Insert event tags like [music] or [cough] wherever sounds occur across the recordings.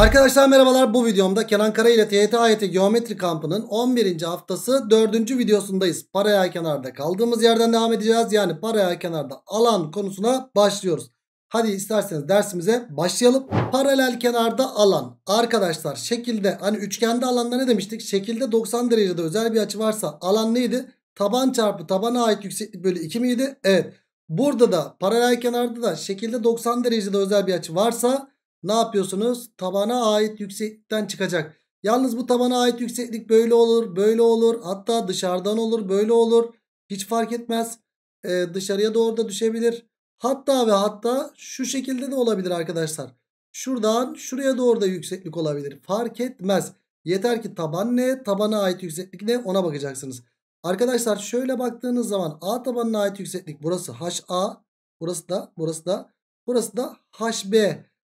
Arkadaşlar merhabalar bu videomda Kenan Kara ile TYT AYT Geometri Kampı'nın 11. haftası 4. videosundayız. Paraya kenarda kaldığımız yerden devam edeceğiz. Yani paraya kenarda alan konusuna başlıyoruz. Hadi isterseniz dersimize başlayalım. Paralel kenarda alan. Arkadaşlar şekilde hani üçgende alanda ne demiştik? Şekilde 90 derecede özel bir açı varsa alan neydi? Taban çarpı tabana ait yükseklik bölü 2 miydi? Evet. Burada da paralel kenarda da şekilde 90 derecede özel bir açı varsa ne yapıyorsunuz? Tabana ait yükseklikten çıkacak. Yalnız bu tabana ait yükseklik böyle olur, böyle olur. Hatta dışarıdan olur, böyle olur. Hiç fark etmez. Ee, dışarıya doğru da düşebilir. Hatta ve hatta şu şekilde de olabilir arkadaşlar. Şuradan şuraya doğru da yükseklik olabilir. Fark etmez. Yeter ki taban ne, tabana ait yükseklik ne ona bakacaksınız. Arkadaşlar şöyle baktığınız zaman A tabanına ait yükseklik burası HA, burası da, burası da, burası da HB.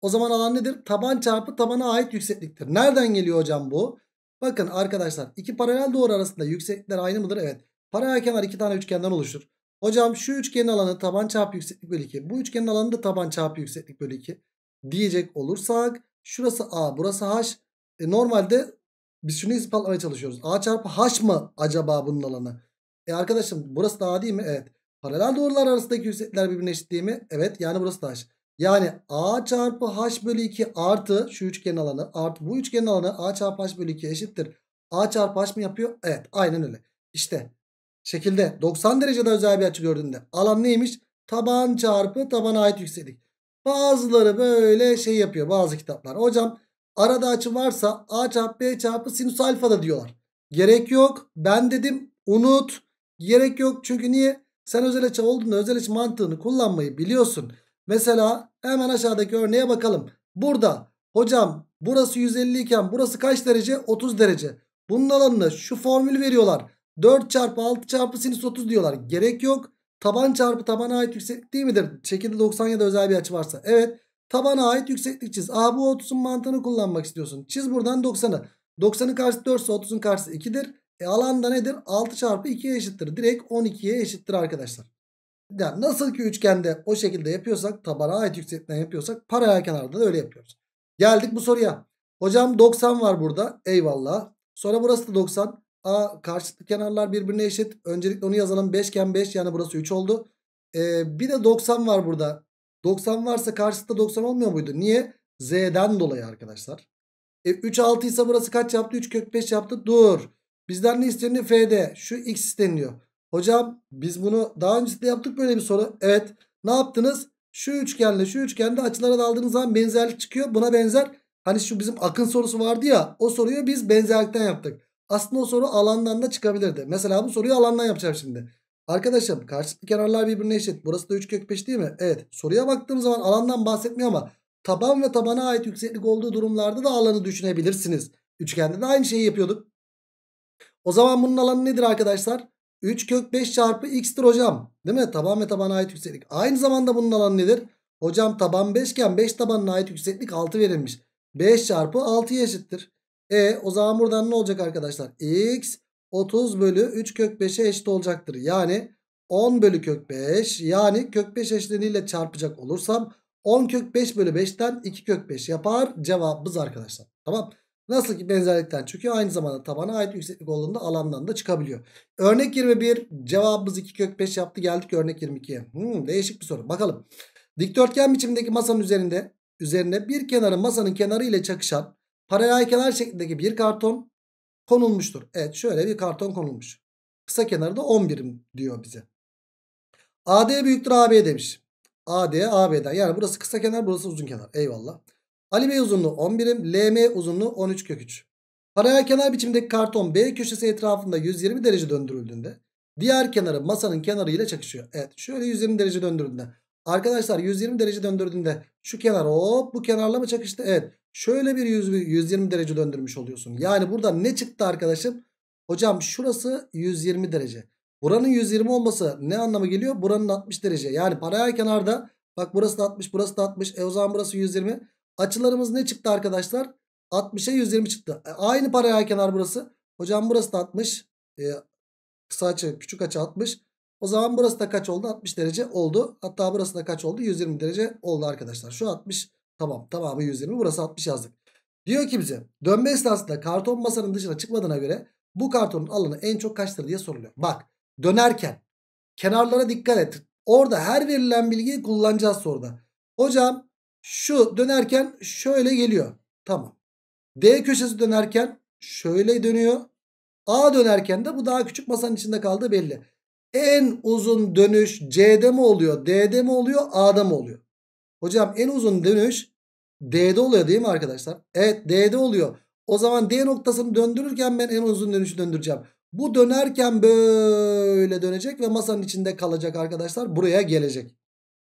O zaman alan nedir? Taban çarpı tabana ait yüksekliktir. Nereden geliyor hocam bu? Bakın arkadaşlar iki paralel doğru arasında yükseklikler aynı mıdır? Evet. Paralel kenar iki tane üçgenden oluşur. Hocam şu üçgenin alanı taban çarpı yükseklik bölü 2. Bu üçgenin alanı da taban çarpı yükseklik bölü 2 diyecek olursak şurası A burası H. E, normalde biz şunu ispatlamaya çalışıyoruz. A çarpı H mı acaba bunun alanı? E arkadaşım burası da A değil mi? Evet. Paralel doğrular arasındaki yüksekler birbirine eşit değil mi? Evet yani burası da H. Yani a çarpı h bölü 2 artı şu üçgen alanı artı bu üçgen alanı a çarpı h bölü 2 eşittir. a çarpı h mı yapıyor? Evet aynen öyle. İşte şekilde 90 derecede özel bir açı gördüğünde alan neymiş? Taban çarpı tabana ait yükseklik. Bazıları böyle şey yapıyor bazı kitaplar. Hocam arada açı varsa a çarpı b çarpı sinüs alfa da diyorlar. Gerek yok ben dedim unut. Gerek yok çünkü niye? Sen özel açı olduğunda özel açı mantığını kullanmayı biliyorsun. Mesela hemen aşağıdaki örneğe bakalım. Burada hocam burası 150 iken burası kaç derece? 30 derece. Bunun alanını şu formülü veriyorlar. 4 çarpı 6 çarpı sinüs 30 diyorlar. Gerek yok. Taban çarpı tabana ait yükseklik değil midir? Şekilde 90 ya da özel bir açı varsa. Evet. Tabana ait yükseklik çiz. Aa bu 30'un mantığını kullanmak istiyorsun. Çiz buradan 90'ı. 90'ın karşısı 4 ise 30'un karşısı 2'dir. E alanda nedir? 6 çarpı 2'ye eşittir. Direkt 12'ye eşittir arkadaşlar yani nasıl ki üçgende o şekilde yapıyorsak tabana ait yüksekten yapıyorsak paralel kenarda da öyle yapıyoruz. Geldik bu soruya. Hocam 90 var burada. Eyvallah. Sonra burası da 90. A karşılıklı kenarlar birbirine eşit. Öncelikle onu yazalım. 5 iken 5 yani burası 3 oldu. Ee, bir de 90 var burada. 90 varsa karşılıklı 90 olmuyor muydu? Niye? Z'den dolayı arkadaşlar. E, 3 6 ise burası kaç yaptı? 3 kök 5 yaptı. Dur. Bizden ne isteniyor? F'de. Şu x isteniyor. Hocam biz bunu daha öncesinde yaptık böyle bir soru. Evet ne yaptınız? Şu üçgenle şu üçgende açılara daldığınız zaman benzerlik çıkıyor. Buna benzer hani şu bizim akın sorusu vardı ya o soruyu biz benzerlikten yaptık. Aslında o soru alandan da çıkabilirdi. Mesela bu soruyu alandan yapacağım şimdi. Arkadaşım karşılıklı kenarlar birbirine eşit. Burası da 3 kök 5 değil mi? Evet. Soruya baktığım zaman alandan bahsetmiyor ama taban ve tabana ait yükseklik olduğu durumlarda da alanı düşünebilirsiniz. Üçgende de aynı şeyi yapıyorduk. O zaman bunun alanı nedir arkadaşlar? 3 kök 5 çarpı x'tir hocam. Değil mi? Taban ve tabana ait yükseklik. Aynı zamanda bunun alanı nedir? Hocam taban 5 iken 5 tabanına ait yükseklik 6 verilmiş. 5 çarpı 6 eşittir. E o zaman buradan ne olacak arkadaşlar? x 30 bölü 3 kök 5'e eşit olacaktır. Yani 10 bölü kök 5 yani kök 5 eşleniyle çarpacak olursam 10 kök 5 bölü 5'ten 2 kök 5 yapar cevabımız arkadaşlar. Tamam. Nasıl ki benzerlikten çıkıyor aynı zamanda tabana ait yükseklik olduğunda alandan da çıkabiliyor. Örnek 21 cevabımız 2 kök 5 yaptı geldik örnek 22'ye. Hmm, değişik bir soru bakalım. Dikdörtgen biçimindeki masanın üzerinde üzerine bir kenarı masanın kenarı ile çakışan paralel kenar şeklindeki bir karton konulmuştur. Evet şöyle bir karton konulmuş. Kısa kenarı da 11 diyor bize. AD büyüktür AB demiş. AD AB'den yani burası kısa kenar burası uzun kenar eyvallah. Ali B uzunluğu 10 LM uzunluğu 13 kök 3. Paralel kenar biçimdeki karton B köşesi etrafında 120 derece döndürüldüğünde diğer kenarı masanın kenarı ile çakışıyor. Evet şöyle 120 derece döndürdüğünde. Arkadaşlar 120 derece döndürdüğünde şu kenar hop bu kenarla mı çakıştı? Evet şöyle bir 100, 120 derece döndürmüş oluyorsun. Yani burada ne çıktı arkadaşım? Hocam şurası 120 derece. Buranın 120 olması ne anlamı geliyor? Buranın 60 derece. Yani paralel kenarda bak burası da 60 burası da 60. E o zaman burası 120. Açılarımız ne çıktı arkadaşlar? 60'a 120 çıktı. E, aynı paralel kenar burası. Hocam burası da 60. E, kısa açı küçük açı 60. O zaman burası da kaç oldu? 60 derece oldu. Hatta burası da kaç oldu? 120 derece oldu arkadaşlar. Şu 60 tamam tamamı 120 burası 60 yazdık. Diyor ki bize dönme esnasında karton masanın dışına çıkmadığına göre bu kartonun alanı en çok kaçtır diye soruluyor. Bak dönerken kenarlara dikkat et. Orada her verilen bilgiyi kullanacağız soruda. Hocam şu dönerken şöyle geliyor. Tamam. D köşesi dönerken şöyle dönüyor. A dönerken de bu daha küçük masanın içinde kaldı belli. En uzun dönüş C'de mi oluyor? D'de mi oluyor? A'da mı oluyor? Hocam en uzun dönüş D'de oluyor değil mi arkadaşlar? Evet D'de oluyor. O zaman D noktasını döndürürken ben en uzun dönüşü döndüreceğim. Bu dönerken böyle dönecek ve masanın içinde kalacak arkadaşlar. Buraya gelecek.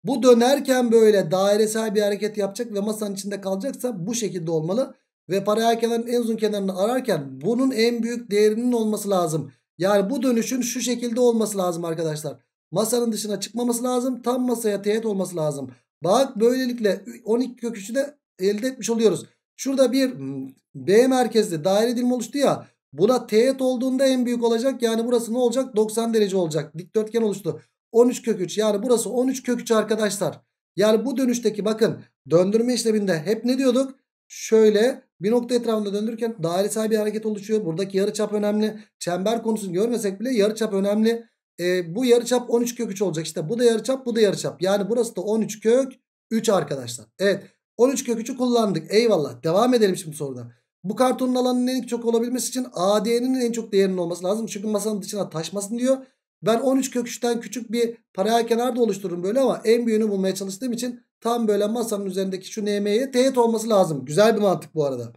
Bu dönerken böyle dairesel bir hareket yapacak ve masanın içinde kalacaksa bu şekilde olmalı. Ve paralel kenarın en uzun kenarını ararken bunun en büyük değerinin olması lazım. Yani bu dönüşün şu şekilde olması lazım arkadaşlar. Masanın dışına çıkmaması lazım. Tam masaya teğet olması lazım. Bak böylelikle 12 kök de elde etmiş oluyoruz. Şurada bir hmm, B merkezli daire dilim oluştu ya. Buna teğet olduğunda en büyük olacak. Yani burası ne olacak? 90 derece olacak. Dikdörtgen oluştu. 13 kök 3 yani burası 13 kök 3 arkadaşlar. Yani bu dönüşteki bakın döndürme işleminde hep ne diyorduk? Şöyle bir nokta etrafında döndürürken dairesel bir hareket oluşuyor. Buradaki yarıçap önemli. Çember konusunu görmesek bile yarıçap önemli. E, bu yarıçap 13 kök 3 olacak. İşte bu da yarıçap, bu da yarıçap. Yani burası da 13 kök 3 arkadaşlar. Evet. 13 kök 3'ü kullandık. Eyvallah. Devam edelim şimdi soruda. Bu kartonun alanının en çok olabilmesi için AD'nin en çok değerinin olması lazım. Çünkü masanın dışına taşmasın diyor. Ben 13 kök 3'ten küçük bir paralel kenar da oluştururum böyle ama en büyüğünü bulmaya çalıştığım için tam böyle masanın üzerindeki şu NM'ye teğet olması lazım. Güzel bir mantık bu arada.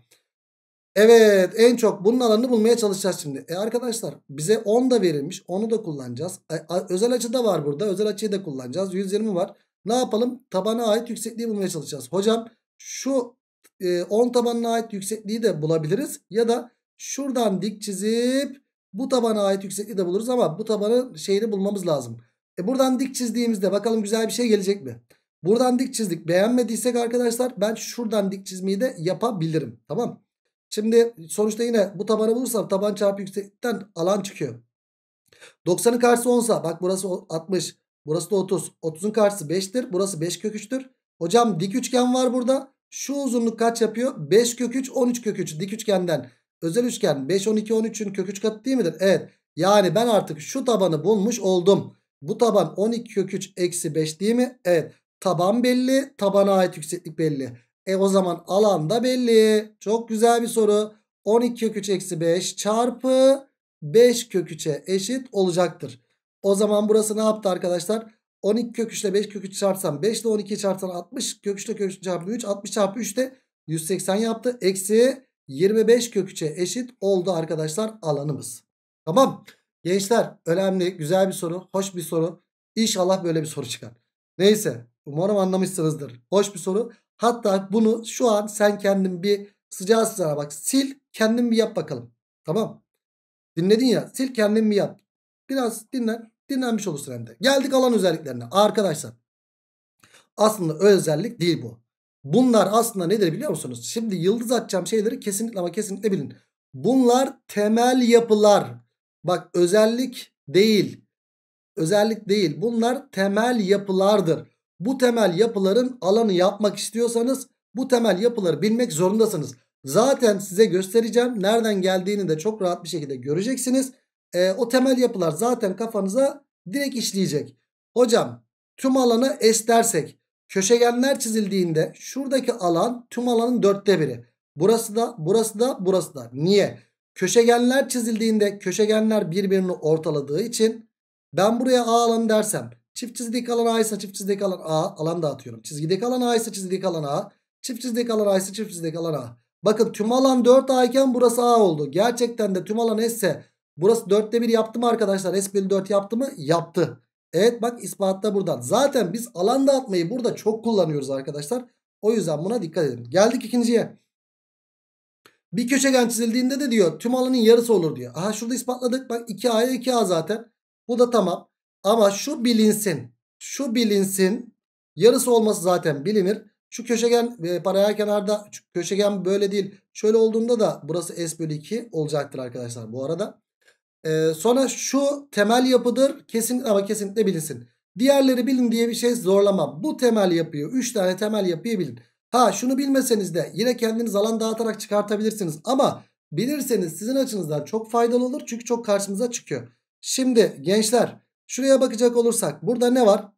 Evet en çok bunun alanını bulmaya çalışacağız şimdi. E arkadaşlar bize 10 da verilmiş. Onu da kullanacağız. E, özel açı da var burada. Özel açıyı da kullanacağız. 120 var. Ne yapalım? Tabana ait yüksekliği bulmaya çalışacağız. Hocam şu 10 e, tabanına ait yüksekliği de bulabiliriz. Ya da şuradan dik çizip bu tabana ait yüksekliği de buluruz ama bu tabanın şeyini bulmamız lazım. E buradan dik çizdiğimizde bakalım güzel bir şey gelecek mi? Buradan dik çizdik. Beğenmediysek arkadaşlar ben şuradan dik çizmeyi de yapabilirim. Tamam Şimdi sonuçta yine bu tabanı bulursam taban çarpı yükseklikten alan çıkıyor. 90'ın karşısı 10'sa bak burası 60. Burası da 30. 30'un karşısı 5'tir. Burası 5 kök 3'tür. Hocam dik üçgen var burada. Şu uzunluk kaç yapıyor? 5 kök 3 13 kök 3 dik üçgenden özel üçgen 5 12 13'ün kök 3 katı değil midir? Evet. Yani ben artık şu tabanı bulmuş oldum. Bu taban 12 kök 3 eksi 5 değil mi? Evet. Taban belli. Tabana ait yükseklik belli. E o zaman alan da belli. Çok güzel bir soru. 12 kök 3 eksi 5 çarpı 5 kök 3'e eşit olacaktır. O zaman burası ne yaptı arkadaşlar? 12 kök 3 ile 5 kök çarpsam 5 ile 12 çarpsam, 60 kök 3 ile kök çarpı 3 60 çarpı 3 de 180 yaptı. Eksi 25 kök 3'e eşit oldu arkadaşlar alanımız. Tamam. Gençler önemli güzel bir soru. Hoş bir soru. İnşallah böyle bir soru çıkar. Neyse umarım anlamışsınızdır. Hoş bir soru. Hatta bunu şu an sen kendin bir sıcağı sıcağı bak sil kendin bir yap bakalım. Tamam. Dinledin ya sil kendin bir yap. Biraz dinlen. Dinlenmiş olursun hem de. Geldik alan özelliklerine. Arkadaşlar aslında özellik değil bu. Bunlar aslında nedir biliyor musunuz? Şimdi yıldız atacağım şeyleri kesinlikle ama kesinlikle bilin. Bunlar temel yapılar. Bak özellik değil. Özellik değil. Bunlar temel yapılardır. Bu temel yapıların alanı yapmak istiyorsanız bu temel yapıları bilmek zorundasınız. Zaten size göstereceğim. Nereden geldiğini de çok rahat bir şekilde göreceksiniz. E, o temel yapılar zaten kafanıza direkt işleyecek. Hocam tüm alanı S dersek Köşegenler çizildiğinde şuradaki alan tüm alanın dörtte biri. Burası da burası da burası da. Niye? Köşegenler çizildiğinde köşegenler birbirini ortaladığı için ben buraya A alanı dersem çift çizdeki alan A ise çift çizdeki alan A alan dağıtıyorum. Çizgideki alan A ise çizgideki alan A. Çift çizdeki alan A ise çift çizdeki alan A. Bakın tüm alan 4A iken burası A oldu. Gerçekten de tüm alan S ise burası 4'te 1 yaptı mı arkadaşlar? S bölü 4 yaptı mı? Yaptı. Evet bak ispatta buradan. Zaten biz alan dağıtmayı burada çok kullanıyoruz arkadaşlar. O yüzden buna dikkat edin. Geldik ikinciye. Bir köşegen çizildiğinde de diyor tüm alanın yarısı olur diyor. Aha şurada ispatladık. Bak 2A'ya 2A zaten. Bu da tamam. Ama şu bilinsin. Şu bilinsin. Yarısı olması zaten bilinir. Şu köşegen e, paralel kenarda köşegen böyle değil. Şöyle olduğunda da burası S bölü 2 olacaktır arkadaşlar bu arada. Ee, sonra şu temel yapıdır kesin ama kesinlikle bilinsin. Diğerleri bilin diye bir şey zorlamam. Bu temel yapıyı 3 tane temel yapıyı bilin. Ha şunu bilmeseniz de yine kendiniz alan dağıtarak çıkartabilirsiniz. Ama bilirseniz sizin açınızdan çok faydalı olur. Çünkü çok karşımıza çıkıyor. Şimdi gençler şuraya bakacak olursak burada ne var?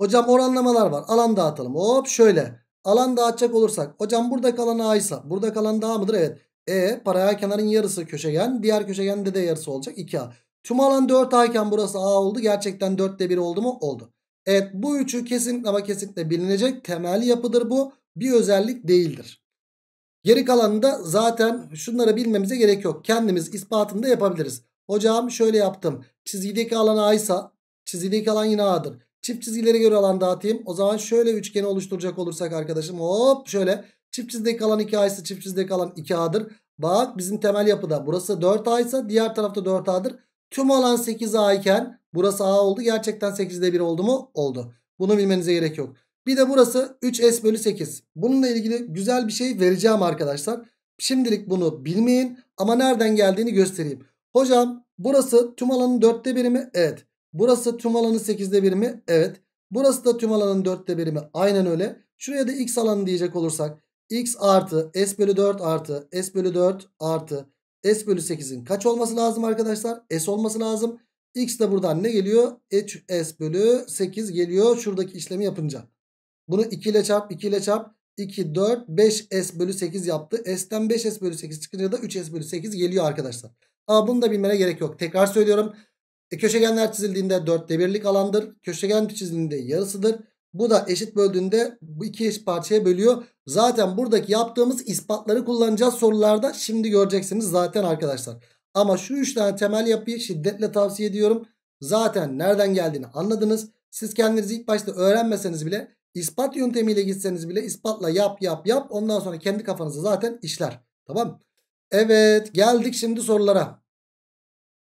Hocam oranlamalar var. Alan dağıtalım. Hop şöyle. Alan dağıtacak olursak. Hocam burada kalan A ise buradaki alan da mıdır? Evet. E paralel kenarın yarısı köşegen. Diğer köşegende de yarısı olacak 2A. Tüm alan 4A iken burası A oldu. Gerçekten 4'te 1 oldu mu? Oldu. Evet bu üçü kesinlikle ama kesinlikle bilinecek. Temel yapıdır bu. Bir özellik değildir. Geri kalanını da zaten şunları bilmemize gerek yok. Kendimiz ispatını da yapabiliriz. Hocam şöyle yaptım. Çizgideki alan A ise çizgideki alan yine A'dır. Çift çizgileri göre alan dağıtayım. O zaman şöyle üçgeni oluşturacak olursak arkadaşım hop şöyle Çift çizgide kalan 2A ise çift çizgide kalan 2A'dır. Bak bizim temel yapıda burası 4A ise diğer tarafta 4A'dır. Tüm alan 8A iken burası A oldu. Gerçekten 8'de 1 oldu mu? Oldu. Bunu bilmenize gerek yok. Bir de burası 3S bölü 8. Bununla ilgili güzel bir şey vereceğim arkadaşlar. Şimdilik bunu bilmeyin ama nereden geldiğini göstereyim. Hocam burası tüm alanın 4'te 1 mi? Evet. Burası tüm alanın 8'de 1 mi? Evet. Burası da tüm alanın 4'te 1 mi? Aynen öyle. Şuraya da x alanı diyecek olursak x artı s bölü 4 artı s bölü 4 artı s bölü 8'in kaç olması lazım arkadaşlar? S olması lazım. X de buradan ne geliyor? H s bölü 8 geliyor şuradaki işlemi yapınca. Bunu 2 ile çarp 2 ile çarp 2 4 5s bölü 8 yaptı. S'ten 5s bölü 8 çıkınca da 3s bölü 8 geliyor arkadaşlar. Ama bunu da bilmene gerek yok. Tekrar söylüyorum. E, köşegenler çizildiğinde dörtte birlik alandır. Köşegen çizildiğinde yarısıdır. Bu da eşit böldüğünde bu iki eşit parçaya bölüyor. Zaten buradaki yaptığımız ispatları kullanacağız sorularda. Şimdi göreceksiniz zaten arkadaşlar. Ama şu üç tane temel yapıyı şiddetle tavsiye ediyorum. Zaten nereden geldiğini anladınız. Siz kendinizi ilk başta öğrenmeseniz bile ispat yöntemiyle gitseniz bile ispatla yap yap yap. Ondan sonra kendi kafanızı zaten işler. Tamam Evet geldik şimdi sorulara.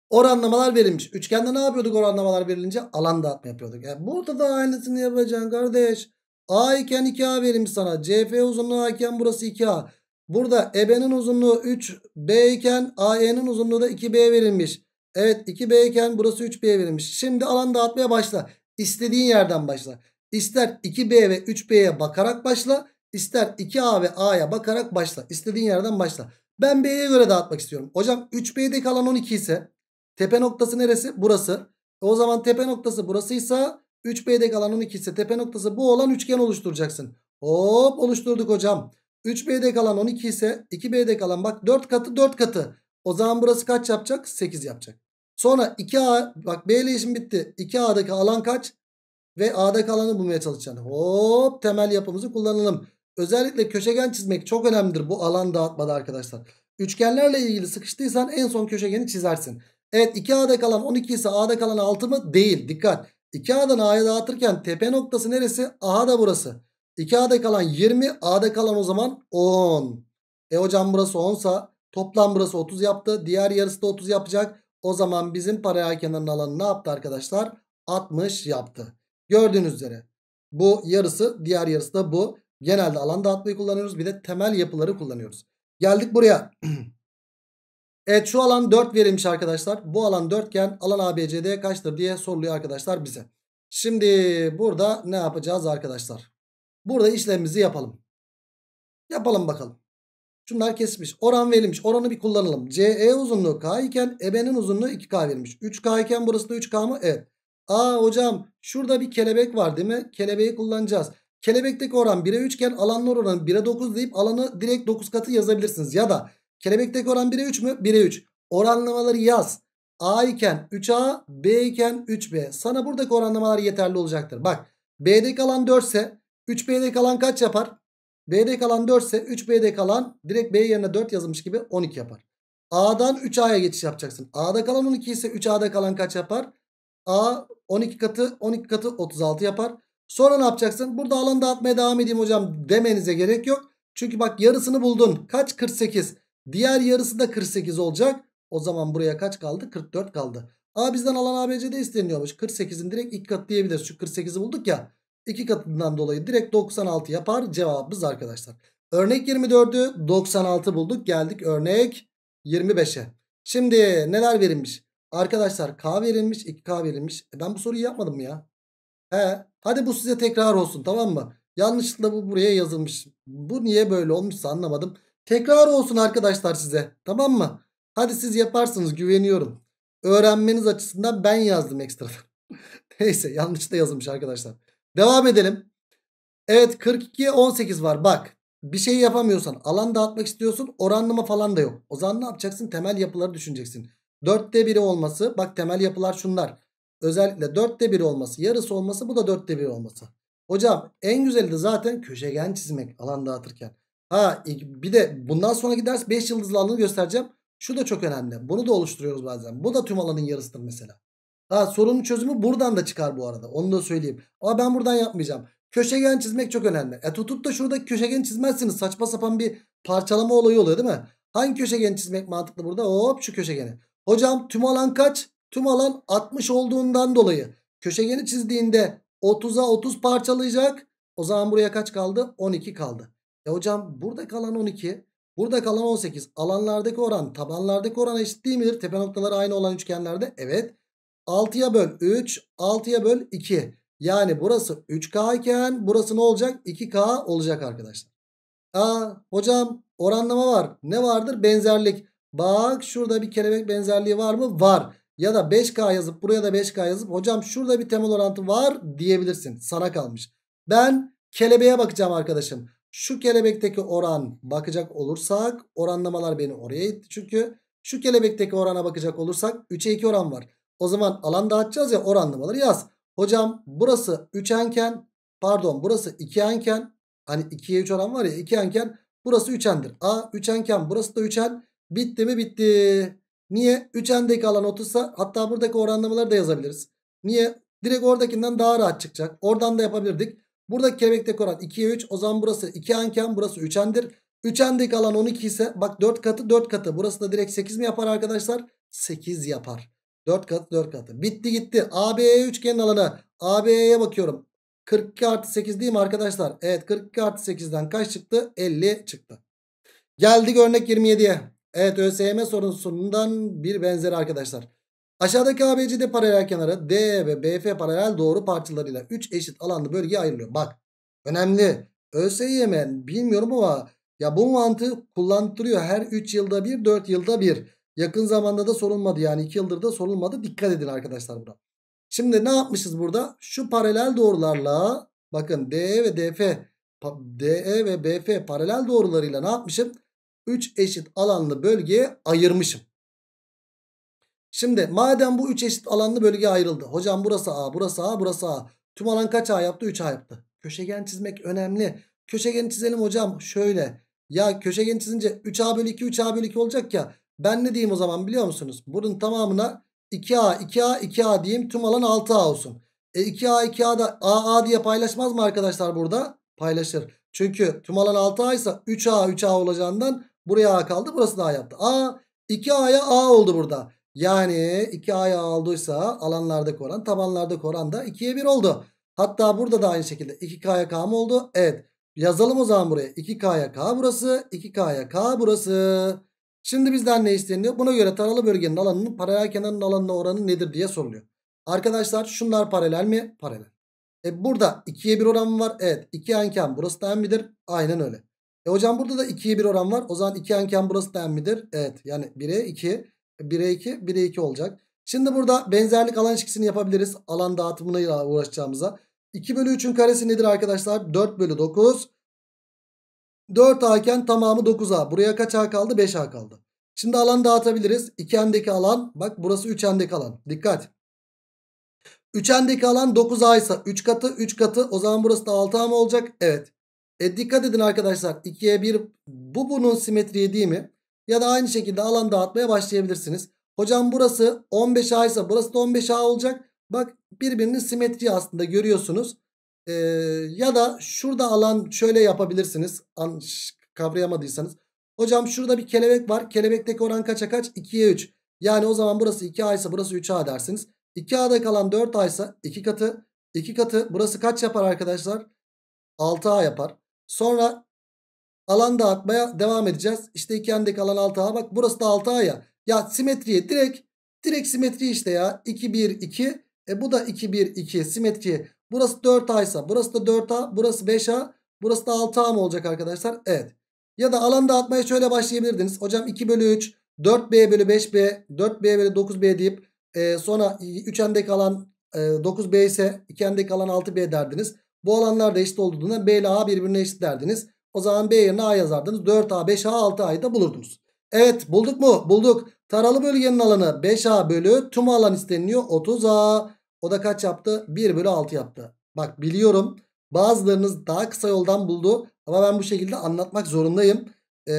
Oranlamalar verilmiş. Üçgende ne yapıyorduk oranlamalar verilince? Alan dağıtma yapıyorduk. Yani e, burada da aynısını yapacaksın kardeş. A iken 2A verim sana. CF uzunluğu A iken burası 2A. Burada EB'nin uzunluğu 3B iken AE'nin uzunluğu da 2B verilmiş. Evet 2B iken burası 3B verilmiş. Şimdi alan dağıtmaya başla. İstediğin yerden başla. İster 2B ve 3B'ye bakarak başla. İster 2A ve A'ya bakarak başla. İstediğin yerden başla. Ben B'ye göre dağıtmak istiyorum. Hocam 3B'deki alan 12 ise tepe noktası neresi? Burası. O zaman tepe noktası burasıysa 3B'de kalan 12 ise tepe noktası bu olan üçgen oluşturacaksın. Hop oluşturduk hocam. 3B'de kalan 12 ise 2B'de kalan bak 4 katı 4 katı. O zaman burası kaç yapacak? 8 yapacak. Sonra 2A bak B ile işim bitti. 2A'daki alan kaç? Ve A'da kalanı bulmaya çalışacaksın. Hop temel yapımızı kullanalım. Özellikle köşegen çizmek çok önemlidir bu alan dağıtmada arkadaşlar. Üçgenlerle ilgili sıkıştıysan en son köşegeni çizersin. Evet 2A'da kalan 12 ise A'da kalan 6 mı? Değil. Dikkat. 2A'dan A'ya dağıtırken tepe noktası neresi? A da burası. 2A'da kalan 20. A'da kalan o zaman 10. E hocam burası 10 sa toplam burası 30 yaptı. Diğer yarısı da 30 yapacak. O zaman bizim paralel kenarın alanı ne yaptı arkadaşlar? 60 yaptı. Gördüğünüz üzere bu yarısı diğer yarısı da bu. Genelde alan dağıtmayı kullanıyoruz. Bir de temel yapıları kullanıyoruz. Geldik buraya. [clears throat] Evet şu alan 4 verilmiş arkadaşlar. Bu alan 4 iken alan ABCD kaçtır diye soruluyor arkadaşlar bize. Şimdi burada ne yapacağız arkadaşlar? Burada işlemimizi yapalım. Yapalım bakalım. Şunlar kesmiş. Oran verilmiş. Oranı bir kullanalım. CE uzunluğu K iken EB'nin uzunluğu 2K verilmiş. 3K iken burası da 3K mı? Evet. Aa hocam şurada bir kelebek var değil mi? Kelebeği kullanacağız. Kelebekteki oran 1'e 3 iken alanlar oranı 1'e 9 deyip alanı direkt 9 katı yazabilirsiniz. Ya da Kelebekteki oran 1'e 3 mü? 1'e 3. Oranlamaları yaz. A iken 3A, B iken 3B. Sana buradaki oranlamalar yeterli olacaktır. Bak B'de kalan 4 ise 3B'de kalan kaç yapar? B'de kalan 4 ise 3B'de kalan direkt B yerine 4 yazılmış gibi 12 yapar. A'dan 3A'ya geçiş yapacaksın. A'da kalan 12 ise 3A'da kalan kaç yapar? A 12 katı 12 katı 36 yapar. Sonra ne yapacaksın? Burada alan dağıtmaya devam edeyim hocam demenize gerek yok. Çünkü bak yarısını buldun. Kaç? 48. Diğer yarısı da 48 olacak. O zaman buraya kaç kaldı? 44 kaldı. A bizden alan ABC'de isteniyormuş. 48'in direkt iki katı diyebiliriz. Şu 48'i bulduk ya. İki katından dolayı direkt 96 yapar cevabımız arkadaşlar. Örnek 24'ü 96 bulduk. Geldik örnek 25'e. Şimdi neler verilmiş? Arkadaşlar K verilmiş 2K verilmiş. E ben bu soruyu yapmadım mı ya. He, hadi bu size tekrar olsun tamam mı? Yanlışlıkla bu buraya yazılmış. Bu niye böyle olmuşsa anlamadım. Tekrar olsun arkadaşlar size. Tamam mı? Hadi siz yaparsınız güveniyorum. Öğrenmeniz açısından ben yazdım ekstradan. [laughs] Neyse yanlış da yazılmış arkadaşlar. Devam edelim. Evet 42'ye 18 var bak. Bir şey yapamıyorsan alan dağıtmak istiyorsun oranlama falan da yok. O zaman ne yapacaksın? Temel yapıları düşüneceksin. 4'te 1'i olması bak temel yapılar şunlar. Özellikle 4'te 1 olması yarısı olması bu da 4'te 1 olması. Hocam en güzeli de zaten köşegen çizmek alan dağıtırken. Ha bir de bundan sonraki ders 5 yıldızlı alanı göstereceğim. Şu da çok önemli. Bunu da oluşturuyoruz bazen. Bu da tüm alanın yarısıdır mesela. Ha sorunun çözümü buradan da çıkar bu arada. Onu da söyleyeyim. Ama ben buradan yapmayacağım. Köşegen çizmek çok önemli. E tutup da şurada köşegen çizmezsiniz. Saçma sapan bir parçalama olayı oluyor değil mi? Hangi köşegen çizmek mantıklı burada? Hop şu köşegeni. Hocam tüm alan kaç? Tüm alan 60 olduğundan dolayı. Köşegeni çizdiğinde 30'a 30 parçalayacak. O zaman buraya kaç kaldı? 12 kaldı. E hocam burada kalan 12. Burada kalan 18. Alanlardaki oran tabanlardaki oran eşit değil midir? Tepe noktaları aynı olan üçgenlerde. Evet. 6'ya böl 3. 6'ya böl 2. Yani burası 3K iken burası ne olacak? 2K olacak arkadaşlar. Aa, hocam oranlama var. Ne vardır? Benzerlik. Bak şurada bir kelebek benzerliği var mı? Var. Ya da 5K yazıp buraya da 5K yazıp hocam şurada bir temel orantı var diyebilirsin. Sana kalmış. Ben kelebeğe bakacağım arkadaşım. Şu kelebekteki oran bakacak olursak oranlamalar beni oraya itti. Çünkü şu kelebekteki orana bakacak olursak 3'e 2 oran var. O zaman alan dağıtacağız ya oranlamaları yaz. Hocam burası 3 enken pardon burası 2 enken hani 2'ye 3 oran var ya 2 enken burası 3 endir. A 3 enken burası da 3 en bitti mi bitti. Niye? 3 endeki alan 30'sa hatta buradaki oranlamaları da yazabiliriz. Niye? Direkt oradakinden daha rahat çıkacak. Oradan da yapabilirdik. Buradaki kelebekte koordinat 2'ye 3. O zaman burası 2 anken burası 3 endir 3 endik alan 12 ise bak 4 katı 4 katı. Burası da direkt 8 mi yapar arkadaşlar? 8 yapar. 4 katı 4 katı. Bitti gitti. ABE üçgenin alanı. ABE'ye bakıyorum. 42 artı 8 değil mi arkadaşlar? Evet 42 artı 8'den kaç çıktı? 50 çıktı. Geldik örnek 27'ye. Evet ÖSYM sorusundan bir benzeri arkadaşlar. Aşağıdaki ABCD paralel kenarı D ve BF paralel doğru parçalarıyla 3 eşit alanlı bölgeye ayrılıyor. Bak önemli. ÖSYM bilmiyorum ama ya bu mantığı kullandırıyor. Her 3 yılda bir 4 yılda bir. Yakın zamanda da sorulmadı yani 2 yıldır da sorulmadı. Dikkat edin arkadaşlar burada. Şimdi ne yapmışız burada? Şu paralel doğrularla bakın DE ve DF DE ve BF paralel doğrularıyla ne yapmışım? 3 eşit alanlı bölgeye ayırmışım. Şimdi madem bu 3 eşit alanlı bölge ayrıldı. Hocam burası A, burası A, burası A. Tüm alan kaç A yaptı? 3 A yaptı. Köşegen çizmek önemli. Köşegeni çizelim hocam. Şöyle. Ya köşegen çizince 3A bölü 2, 3A bölü 2 olacak ya. Ben ne diyeyim o zaman biliyor musunuz? Bunun tamamına 2A, 2A, 2A diyeyim. Tüm alan 6A olsun. E 2A, 2A da a a diye paylaşmaz mı arkadaşlar burada? Paylaşır. Çünkü tüm alan 6A ise 3A, 3A olacağından buraya A kaldı. Burası da A yaptı. A, 2A'ya A oldu burada. Yani 2 A'ya aldıysa alanlardaki oran tabanlardaki oran da 2'ye 1 oldu. Hatta burada da aynı şekilde 2K'ya K mı oldu? Evet. Yazalım o zaman buraya. 2K'ya K burası. 2K'ya K burası. Şimdi bizden ne isteniyor? Buna göre taralı bölgenin alanının paralel kenarının alanına oranı nedir diye soruluyor. Arkadaşlar şunlar paralel mi? Paralel. E burada 2'ye 1 oran var. Evet 2 enkem burası da en midir? Aynen öyle. E hocam burada da 2'ye 1 oran var. O zaman 2 enkem burası da en midir? Evet yani 1'e 2. 1'e 2 1'e 2 olacak. Şimdi burada benzerlik alan ilişkisini yapabiliriz. Alan dağıtımıyla uğraşacağımıza. 2 bölü 3'ün karesi nedir arkadaşlar? 4 bölü 9. 4A iken tamamı 9A. Buraya kaç A kaldı? 5A kaldı. Şimdi alan dağıtabiliriz. 2N'deki alan. Bak burası 3N'deki alan. Dikkat. 3N'deki alan 9A ise 3 katı 3 katı. O zaman burası da 6A mı olacak? Evet. E dikkat edin arkadaşlar. 2'ye 1. Bu bunun simetriği değil mi? ya da aynı şekilde alan dağıtmaya başlayabilirsiniz. Hocam burası 15A ise burası da 15A olacak. Bak birbirinin simetriği aslında görüyorsunuz. Ee, ya da şurada alan şöyle yapabilirsiniz. An kavrayamadıysanız. Hocam şurada bir kelebek var. Kelebekteki oran kaça kaç? 2'ye 3. Yani o zaman burası 2A ise burası 3A dersiniz. 2A'da kalan 4A ise 2 katı. 2 katı burası kaç yapar arkadaşlar? 6A yapar. Sonra Alan dağıtmaya devam edeceğiz. İşte iki endek alan 6A bak. Burası da 6A ya. Ya simetriye direkt direkt simetri işte ya. 2 1 2. E bu da 2 1 2 simetriye. Burası 4A ise burası da 4A, burası 5A, burası da 6A mı olacak arkadaşlar? Evet. Ya da alan dağıtmaya şöyle başlayabilirdiniz. Hocam 2 bölü 3, 4B bölü 5B, 4B bölü 9B deyip e, sonra 3 endek alan e, 9B ise 2 endek alan 6B derdiniz. Bu alanlar da eşit olduğunda B ile A birbirine eşit derdiniz. O zaman B yerine A yazardınız. 4A 5A 6A'yı da bulurdunuz. Evet bulduk mu? Bulduk. Taralı bölgenin alanı 5A bölü tüm alan isteniliyor 30A. O da kaç yaptı? 1 bölü 6 yaptı. Bak biliyorum bazılarınız daha kısa yoldan buldu. Ama ben bu şekilde anlatmak zorundayım. Ee,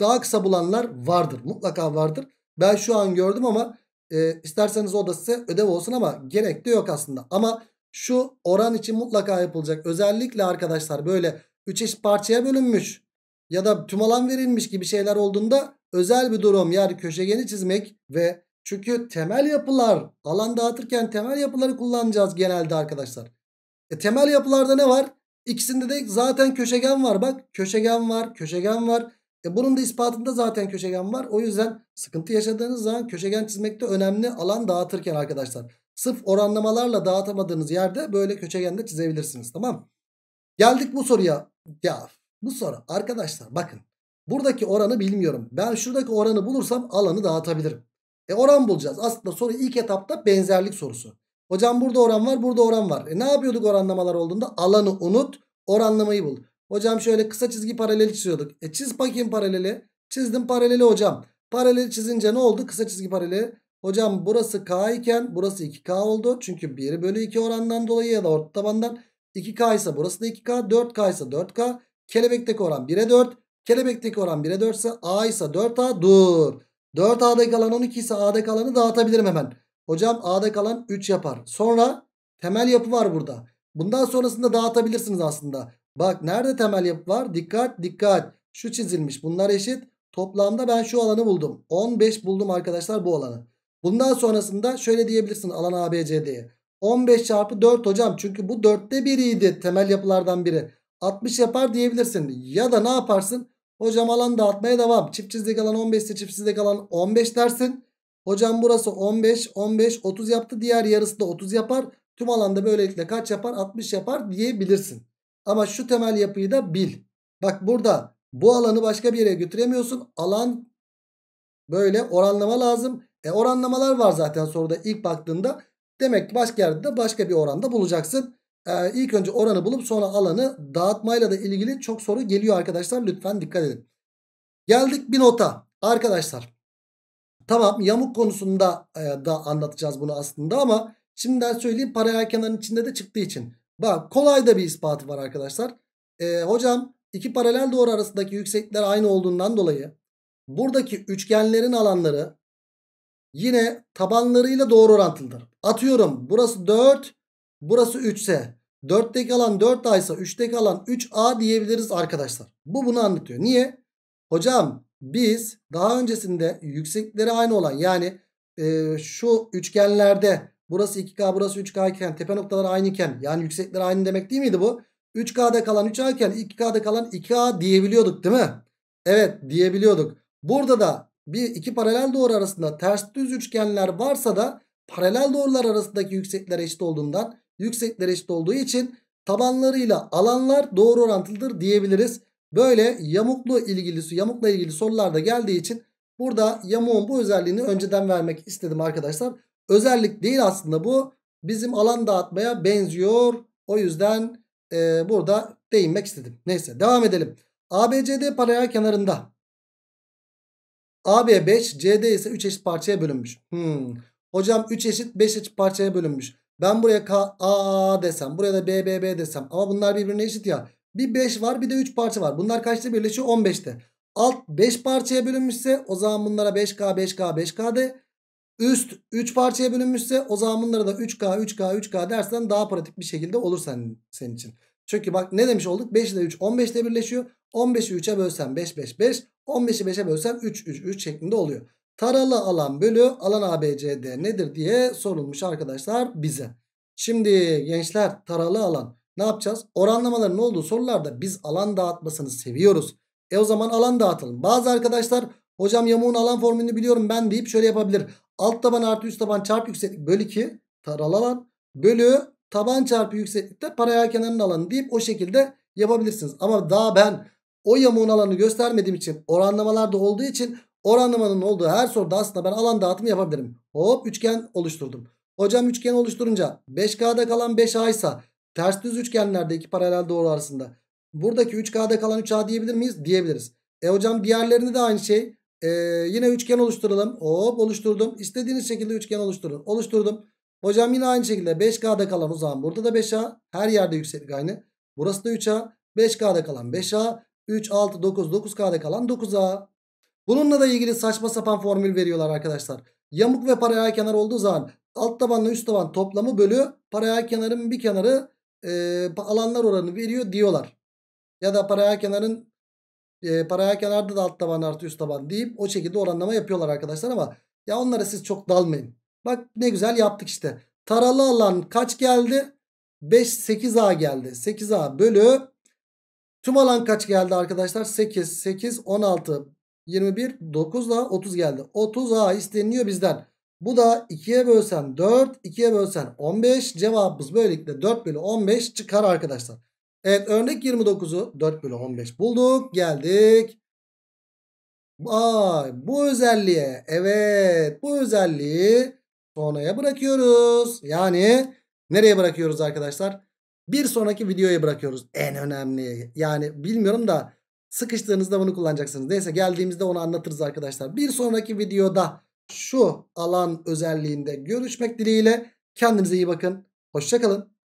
daha kısa bulanlar vardır. Mutlaka vardır. Ben şu an gördüm ama e, isterseniz o da size ödev olsun ama gerek de yok aslında. Ama şu oran için mutlaka yapılacak. Özellikle arkadaşlar böyle 3 eşit parçaya bölünmüş ya da tüm alan verilmiş gibi şeyler olduğunda özel bir durum yani köşegeni çizmek ve çünkü temel yapılar alan dağıtırken temel yapıları kullanacağız genelde arkadaşlar. E, temel yapılarda ne var? İkisinde de zaten köşegen var bak köşegen var köşegen var. E, bunun da ispatında zaten köşegen var. O yüzden sıkıntı yaşadığınız zaman köşegen çizmek de önemli alan dağıtırken arkadaşlar. Sırf oranlamalarla dağıtamadığınız yerde böyle köşegende çizebilirsiniz tamam Geldik bu soruya. Ya bu soru arkadaşlar bakın. Buradaki oranı bilmiyorum. Ben şuradaki oranı bulursam alanı dağıtabilirim. E oran bulacağız. Aslında soru ilk etapta benzerlik sorusu. Hocam burada oran var burada oran var. E ne yapıyorduk oranlamalar olduğunda? Alanı unut oranlamayı bul. Hocam şöyle kısa çizgi paraleli çiziyorduk. E çiz bakayım paraleli. Çizdim paraleli hocam. Paraleli çizince ne oldu? Kısa çizgi paraleli. Hocam burası K iken burası 2K oldu. Çünkü 1 bölü 2 orandan dolayı ya da orta tabandan 2K ise burası da 2K. 4K ise 4K. Kelebekteki oran 1'e 4. Kelebekteki oran 1'e 4 ise A ise 4A dur. 4A'da kalan 12 ise A'da kalanı dağıtabilirim hemen. Hocam A'da kalan 3 yapar. Sonra temel yapı var burada. Bundan sonrasında dağıtabilirsiniz aslında. Bak nerede temel yapı var? Dikkat dikkat. Şu çizilmiş bunlar eşit. Toplamda ben şu alanı buldum. 15 buldum arkadaşlar bu alanı. Bundan sonrasında şöyle diyebilirsin alan ABC diye. 15 çarpı 4 hocam çünkü bu 4'te biriydi temel yapılardan biri. 60 yapar diyebilirsin. Ya da ne yaparsın? Hocam alan dağıtmaya devam. Çift çizdik alan 15 ise çift çizdik alan 15 dersin. Hocam burası 15, 15, 30 yaptı. Diğer yarısı da 30 yapar. Tüm alanda böylelikle kaç yapar? 60 yapar diyebilirsin. Ama şu temel yapıyı da bil. Bak burada bu alanı başka bir yere götüremiyorsun. Alan böyle oranlama lazım. E oranlamalar var zaten soruda ilk baktığında. Demek ki başka yerde de başka bir oranda bulacaksın. Ee, ilk önce oranı bulup sonra alanı dağıtmayla da ilgili çok soru geliyor arkadaşlar. Lütfen dikkat edin. Geldik bir nota. Arkadaşlar tamam yamuk konusunda e, da anlatacağız bunu aslında ama şimdiden söyleyeyim paralel kenarın içinde de çıktığı için. Bak kolay da bir ispatı var arkadaşlar. E, hocam iki paralel doğru arasındaki yükseklikler aynı olduğundan dolayı buradaki üçgenlerin alanları yine tabanlarıyla doğru orantılıdır. Atıyorum burası 4 burası 3 ise 4'teki alan 4A ise 3'teki alan 3A diyebiliriz arkadaşlar. Bu bunu anlatıyor. Niye? Hocam biz daha öncesinde yüksekleri aynı olan yani e, şu üçgenlerde burası 2K burası 3K iken tepe noktaları aynıken yani yüksekleri aynı demek değil miydi bu? 3K'da kalan 3A iken 2K'da kalan 2A diyebiliyorduk değil mi? Evet diyebiliyorduk. Burada da bir iki paralel doğru arasında ters düz üçgenler varsa da paralel doğrular arasındaki yüksekler eşit olduğundan yüksekler eşit olduğu için tabanlarıyla alanlar doğru orantılıdır diyebiliriz. Böyle yamuklu ilgili yamukla ilgili sorularda geldiği için burada yamuğun bu özelliğini önceden vermek istedim arkadaşlar. Özellik değil aslında bu bizim alan dağıtmaya benziyor. O yüzden e, burada değinmek istedim. Neyse devam edelim. ABCD paralel kenarında AB 5 CD ise 3 eşit parçaya bölünmüş. Hmm. Hocam 3 eşit 5 eşit parçaya bölünmüş. Ben buraya K A desem buraya da B B B desem ama bunlar birbirine eşit ya. Bir 5 var bir de 3 parça var. Bunlar kaçta birleşiyor? 15'te. Alt 5 parçaya bölünmüşse o zaman bunlara 5K 5K 5K de. Üst 3 parçaya bölünmüşse o zaman bunlara da 3K 3K 3K dersen daha pratik bir şekilde olur senin, senin için. Çünkü bak ne demiş olduk? 5 ile 3 15'te birleşiyor. 15'i 3'e bölsen 5 5 5. 15'i 5'e bölsen 3 3 3 şeklinde oluyor. Taralı alan bölü alan ABCD nedir diye sorulmuş arkadaşlar bize. Şimdi gençler taralı alan ne yapacağız? Oranlamaların olduğu sorularda biz alan dağıtmasını seviyoruz. E o zaman alan dağıtalım. Bazı arkadaşlar hocam yamuğun alan formülünü biliyorum ben deyip şöyle yapabilir. Alt taban artı üst taban çarpı yükseklik bölü 2 taralı alan bölü taban çarpı yükseklikte paralel kenarın alanı deyip o şekilde yapabilirsiniz. Ama daha ben o yamuğun alanı göstermediğim için oranlamalarda olduğu için oranlamanın olduğu her soruda aslında ben alan dağıtımı yapabilirim. Hop üçgen oluşturdum. Hocam üçgen oluşturunca 5K'da kalan 5A ise ters düz üçgenlerde iki paralel doğru arasında. Buradaki 3K'da kalan 3A diyebilir miyiz? Diyebiliriz. E hocam diğerlerini de aynı şey. E, yine üçgen oluşturalım. Hop oluşturdum. İstediğiniz şekilde üçgen oluşturun. Oluşturdum. Hocam yine aynı şekilde 5K'da kalan uzağım. Burada da 5A. Her yerde yükseklik aynı. Burası da 3A. 5K'da kalan 5A. 3, 6, 9, 9K'da kalan 9A. Bununla da ilgili saçma sapan formül veriyorlar arkadaşlar. Yamuk ve paralel kenar olduğu zaman alt tabanla üst taban toplamı bölü paralel kenarın bir kenarı e, alanlar oranı veriyor diyorlar. Ya da paralel kenarın e, paralel kenarda da alt taban artı üst taban deyip o şekilde oranlama yapıyorlar arkadaşlar ama ya onlara siz çok dalmayın. Bak ne güzel yaptık işte. Taralı alan kaç geldi? 5 8A geldi. 8A bölü Tüm alan kaç geldi arkadaşlar? 8, 8, 16, 21, 9 daha 30 geldi. 30 A isteniliyor bizden. Bu da 2'ye bölsen 4, 2'ye bölsen 15. Cevabımız böylelikle 4 bölü 15 çıkar arkadaşlar. Evet örnek 29'u 4 bölü 15 bulduk. Geldik. Ay, bu özelliğe evet bu özelliği sonraya bırakıyoruz. Yani nereye bırakıyoruz arkadaşlar? Bir sonraki videoya bırakıyoruz. En önemli. Yani bilmiyorum da sıkıştığınızda bunu kullanacaksınız. Neyse geldiğimizde onu anlatırız arkadaşlar. Bir sonraki videoda şu alan özelliğinde görüşmek dileğiyle. Kendinize iyi bakın. Hoşçakalın.